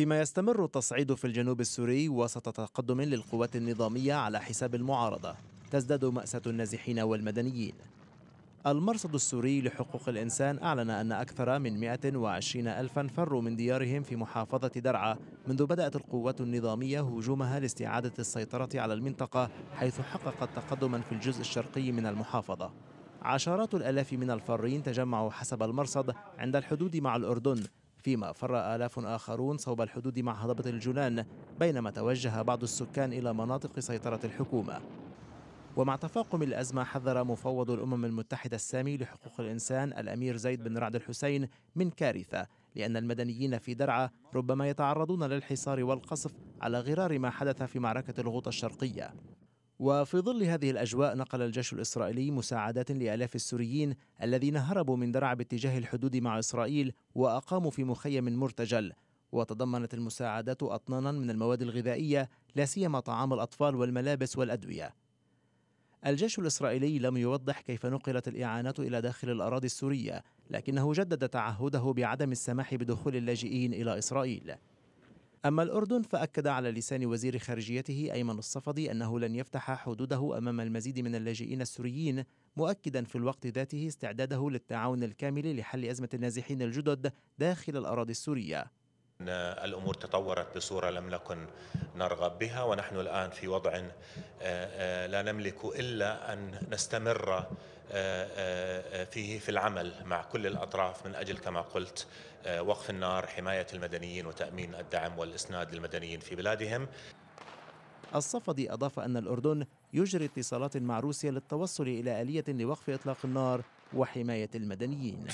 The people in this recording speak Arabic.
فيما يستمر التصعيد في الجنوب السوري وسط تقدم للقوات النظامية على حساب المعارضة تزداد مأساة النازحين والمدنيين المرصد السوري لحقوق الإنسان أعلن أن أكثر من 120 ألفا فروا من ديارهم في محافظة درعا منذ بدأت القوات النظامية هجومها لاستعادة السيطرة على المنطقة حيث حققت تقدما في الجزء الشرقي من المحافظة عشرات الألاف من الفارين تجمعوا حسب المرصد عند الحدود مع الأردن فيما فر آلاف آخرون صوب الحدود مع هضبة الجولان بينما توجه بعض السكان إلى مناطق سيطرة الحكومة ومع تفاقم الأزمة حذر مفوض الأمم المتحدة السامي لحقوق الإنسان الأمير زيد بن رعد الحسين من كارثة لأن المدنيين في درعا ربما يتعرضون للحصار والقصف على غرار ما حدث في معركة الغوطة الشرقية وفي ظل هذه الأجواء نقل الجيش الإسرائيلي مساعدات لآلاف السوريين الذين هربوا من درعا باتجاه الحدود مع إسرائيل وأقاموا في مخيم مرتجل وتضمنت المساعدات أطنانا من المواد الغذائية لا سيما طعام الأطفال والملابس والأدوية الجيش الإسرائيلي لم يوضح كيف نقلت الإعانات إلى داخل الأراضي السورية لكنه جدد تعهده بعدم السماح بدخول اللاجئين إلى إسرائيل أما الأردن فأكد على لسان وزير خارجيته أيمن الصفدي أنه لن يفتح حدوده أمام المزيد من اللاجئين السوريين مؤكدا في الوقت ذاته استعداده للتعاون الكامل لحل أزمة النازحين الجدد داخل الأراضي السورية الامور تطورت بصوره لم نكن نرغب بها ونحن الان في وضع آه، آه، لا نملك الا ان نستمر آه، آه، فيه في العمل مع كل الأطراف من أجل كما قلت آه، وقف النار حماية المدنيين وتأمين الدعم والإسناد للمدنيين في بلادهم الصفدي أضاف أن الأردن يجري اتصالات مع روسيا للتوصل إلى آلية لوقف إطلاق النار وحماية المدنيين